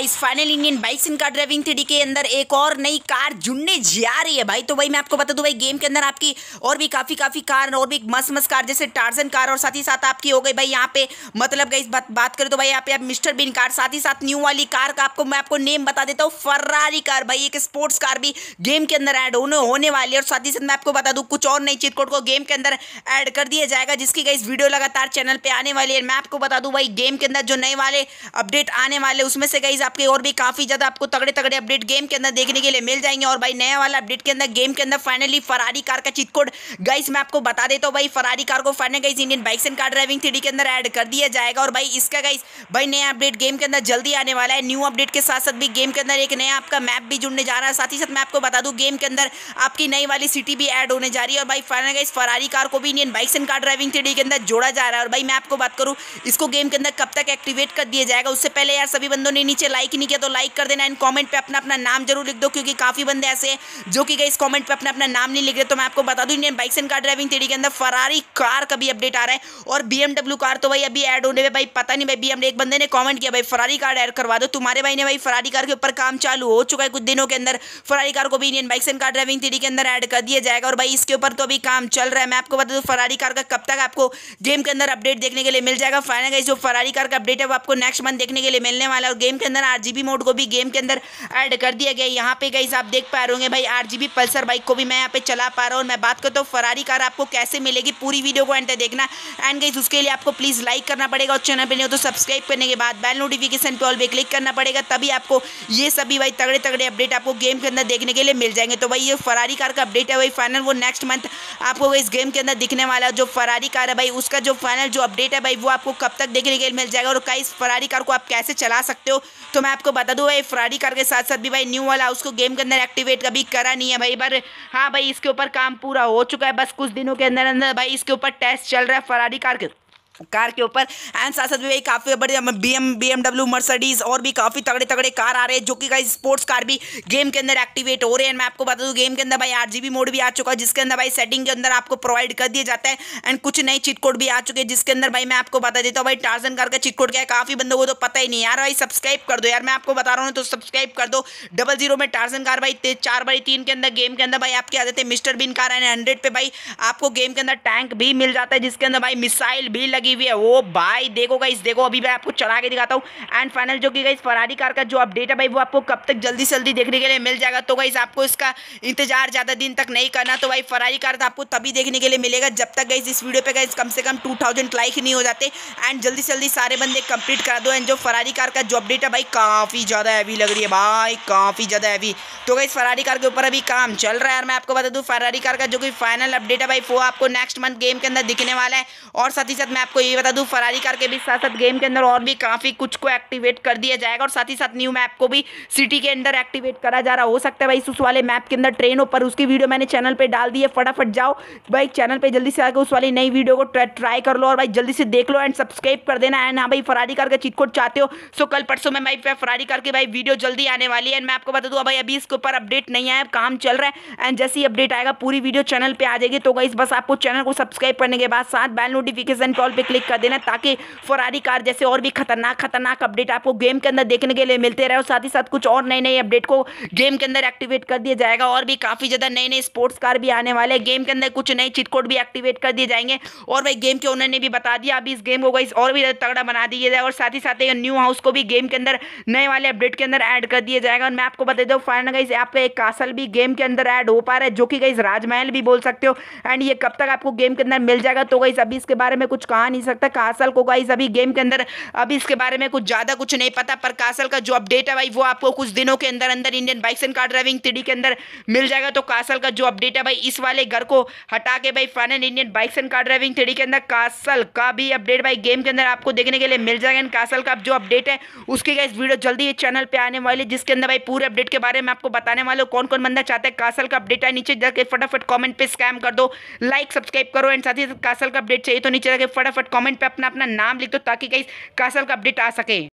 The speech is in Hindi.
गाइस फाइनल इंडियन बाइक्स इनका ड्राइविंग थ्री के अंदर एक और नई कार जुड़ने जा रही है भाई तो भाई मैं आपको बता दूं भाई गेम के अंदर आपकी और भी काफ़ी काफ़ी कार और भी मस्त मस्त कार जैसे टार्जन कार और साथ ही साथ आपकी हो गई भाई यहाँ पे मतलब गाइस बात, बात करें तो भाई यहाँ पे आप मिस्टर बिन कार साथ ही साथ न्यू वाली कार का आपको मैं आपको नेम बता देता हूँ फर्रारी कार भाई एक स्पोर्ट्स कार भी गेम के अंदर एड होने वाली है और साथ ही साथ मैं आपको बता दू कुछ और नई चीट को गेम के अंदर एड कर दिया जाएगा जिसकी गाइस वीडियो लगातार चैनल पर आने वाली है मैं आपको बता दू भाई गेम के अंदर जो नए वाले अपडेट आने वाले उसमें से गाइज आपके और भी काफ़ी ज़्यादा आपको तगड़े तगड़े अपडेट गेम के अंदर देखने के लिए मिल जाएंगे और भाई नया वाला अपडेट के अंदर गेम के अंदर फाइनली फरारी कार का चितकोड गाइस मैं आपको बता देता हूँ भाई फरारी कार को final guys Indian bikes and car driving three के अंदर एड कर दिया जाएगा और भाई इसका गाइस भाई नया अपडेट गेम के अंदर जल्दी आने वाला है न्यू अपडेट के साथ साथ भी गेम के अंदर एक नया आपका मैप भी जुड़ने जा रहा है साथ ही साथ मैं आपको बता दू गेम के अंदर आपकी नई वाली सिटी भी एड होने जा रही है और भाई फाइनल गाइस फरारी कार को भी Indian bikes and car driving three के अंदर जोड़ा जा रहा है और भाई मैं आपको बात करूँ इसको गेम के अंदर कब तक एक्टिवेट कर दिया जाएगा उससे पहले यार सभी बंदों ने नीचे लाइक लाइक नहीं किया तो लाइक कर देना एंड कॉमेंट पर अपना अपना नाम जरूर लिख दो क्योंकि काफ़ी बंदे ऐसे जो कि इस कॉमेंट पर अपना अपना नाम नहीं लिख रहे तो मैं आपको बता दूँ Indian bikes and car driving three के अंदर फरारी कार का भी अपडेट आ रहा है और बी कार तो भाई अभी एड होने में भाई पता नहीं भाई बी एक बंदे ने कॉमेंट किया भाई फरारी कार एड करवा दो तुम्हारे भाई ने भाई फरारी कार के ऊपर काम चालू हो चुका है कुछ दिनों के अंदर फरारी कार को भी Indian bikes and car driving three के अंदर एड कर दिया जाएगा और भाई इसके ऊपर तो अभी काम चल रहा है मैं आपको बता दूँ फरारी कार का कब तक आपको गेम के अंदर अपडेट देखने के लिए मिल जाएगा फाइनल जो फरारी कार का अपडेट है वो आपको नेक्स्ट मंथ देखने के लिए मिलने वाला है और गेम के अंदर आरजीबी मोड को भी गेम के अंदर ऐड कर दिया गया यहाँ पे गई आप देख पा रहे होंगे भाई आरजीबी पल्सर बाइक को भी मैं यहाँ पे चला पा रहा हूँ मैं बात करता तो हूँ फरारी कार आपको कैसे मिलेगी पूरी वीडियो को एंड देखना एंड गई उसके लिए आपको प्लीज़ लाइक करना पड़ेगा और चैनल पर नहीं हो तो सब्सक्राइब करने के बाद बैल नोटिफिकेशन पर ऑल पर क्लिक करना पड़ेगा तभी आपको ये सभी भाई तगड़े तगड़े अपडेट आपको गेम के अंदर देखने के लिए मिल जाएंगे तो भाई ये फरारी कार का अपडेट है भाई फाइनल वो नेक्स्ट मंथ आपको इस गेम के अंदर दिखने वाला जो फरारी कार है भाई उसका जो फाइनल जो अपडेट है भाई वो आपको कब तक देखने के लिए मिल जाएगा और कई फरारी कार को आप कैसे चला सकते हो तो दोस्तों मैं आपको बता दूँ भाई फ्राडी कार के साथ साथ भी भाई न्यू वाला उसको गेम के अंदर एक्टिवेट कभी करा नहीं है भाई पर हाँ भाई इसके ऊपर काम पूरा हो चुका है बस कुछ दिनों के अंदर अंदर भाई इसके ऊपर टेस्ट चल रहा है फरारी कार के कार के ऊपर एंड साथ साथ भी भाई काफ़ी बढ़िया B M B M W Mercedes और भी काफ़ी तगड़े तगड़े कार आ रहे हैं जो कि गाइस स्पोर्ट्स कार भी गेम के अंदर एक्टिवेट हो रहे हैं मैं आपको बता दूं गेम के अंदर भाई आर मोड भी आ चुका है जिसके अंदर भाई सेटिंग के अंदर आपको प्रोवाइड कर दिया जाता है एंड कुछ नई चिटकोड भी आ चुके हैं जिसके अंदर भाई मैं आपको बता देता हूँ भाई टार्जन कार का चिटकोड क्या है काफ़ी बंदों को तो पता ही नहीं यार भाई सब्सक्राइब कर दो यार मैं आपको बता रहा हूँ तो सब्सक्राइब कर दो डबल जीरो में टार्जन कार भाई चार बाई तीन के अंदर गेम के अंदर भाई आपके आ जाते हैं Mister Bean car and hundred पे भाई आपको गेम के अंदर टैंक भी मिल जाता है जिसके अंदर भाई मिसाइल भी लगी की हुई है वो भाई देखो गाइस देखो अभी मैं आपको चला के दिखाता हूँ एंड फाइनल जो कि गाइस फरारी कार का जो अपडेट है भाई वो आपको कब तक जल्दी से जल्दी देखने के लिए मिल जाएगा तो गाइस आपको इसका इंतजार ज़्यादा दिन तक नहीं करना तो भाई फरारी कार तो आपको तभी देखने के लिए मिलेगा जब तक गाइस इस वीडियो पर गाइस कम से कम टू लाइक नहीं हो जाते एंड जल्दी से जल्दी सारे बंदे कंप्लीट करा दो एंड जो फरारी कार का जो अपडेट है भाई काफ़ी ज़्यादा हैवी लग रही है भाई काफ़ी ज़्यादा हैवी तो गाइस फरारी कार के ऊपर अभी काम चल रहा है और मैं आपको बता दूँ फरारी कार का जो कि फाइनल अपडेट है भाई वो आपको नेक्स्ट मंथ गेम के अंदर दिखने वाला है और साथ ही साथ मैं आपको आपको ये बता दूँ फरारी कार के भी साथ साथ गेम के अंदर और भी काफ़ी कुछ को एक्टिवेट कर दिया जाएगा और साथ ही साथ न्यू मैप को भी सिटी के अंदर एक्टिवेट करा जा रहा हो सकता है भाई उस वाले मैप के अंदर ट्रेन हो पर उसकी वीडियो मैंने चैनल पर डाल दी है फटाफट जाओ भाई चैनल पर जल्दी से आकर उस वाली नई वीडियो को ट्राई कर लो और भाई जल्दी से देख लो एंड सब्सक्राइब कर देना एंड हाँ भाई फरारी कार का चिटकोट चाहते हो सो कल परसों में भाई फरारी कार की भाई वीडियो जल्दी आने वाली है एंड मैं आपको बता दूँ भाई अभी इसके ऊपर अपडेट नहीं आया काम चल रहा है एंड जैसे ही अपडेट आएगा पूरी वीडियो चैनल पर आ जाएगी तो गई बस आपको चैनल को सब्सक्राइब करने के बाद साथ बैल नोटिफिकेशन कॉल पे क्लिक कर देना ताकि फरारी कार जैसे और भी खतरनाक खतरनाक अपडेट आपको गेम के अंदर देखने के लिए मिलते रहे और साथ ही साथ कुछ और नए नए अपडेट को गेम के अंदर एक्टिवेट कर दिया जाएगा और भी काफ़ी ज़्यादा नए नए स्पोर्ट्स कार भी आने वाले हैं गेम के अंदर कुछ नए चिटकोड भी एक्टिवेट कर दिए जाएंगे और भाई गेम के ओनर ने भी बता दिया अभी इस गेम को गाइस और भी तगड़ा बना दिया जाए और साथ ही साथ न्यू हाउस को भी गेम के अंदर नए वाले अपडेट के अंदर ऐड कर दिया जाएगा और मैं आपको बता दूँ फाइनल गाइस आपका एक कासल भी गेम के अंदर ऐड हो पा रहा है जो कि गाइस राजमहल भी बोल सकते हो एंड ये कब तक आपको गेम के अंदर मिल जाएगा तो गाइस अभी इसके बारे में कुछ कहा नहीं सकता कासल को गाइज अभी गेम के अंदर अभी इसके बारे में कुछ ज़्यादा कुछ नहीं पता पर कासल का जो अपडेट है भाई वो आपको कुछ दिनों के अंदर अंदर Indian bikes and car driving three के अंदर मिल जाएगा तो कासल का जो अपडेट है भाई इस वाले घर को हटा के भाई final Indian bikes and car driving three के अंदर कासल का भी अपडेट भाई गेम के अंदर आपको देखने के लिए मिल जाएगा एंड कासल का जो अपडेट है उसकी गाइज वीडियो जल्दी इस चैनल पर आने वाली जिसके अंदर भाई पूरे अपडेट के बारे में आपको बताने वाले कौन कौन बंदा चाहते हैं कासल का अपडेट है नीचे जाकर फटाफट कॉमेंट पर स्कैम कर दो लाइक सब्सक्राइब करो एंड साथ ही कासल का अपडेट चाहिए तो नीचे जाकर फटाफट फटाफट कॉमेंट पर अपना अपना नाम लिख दो ताकि कहीं कासल का अपडेट आ सके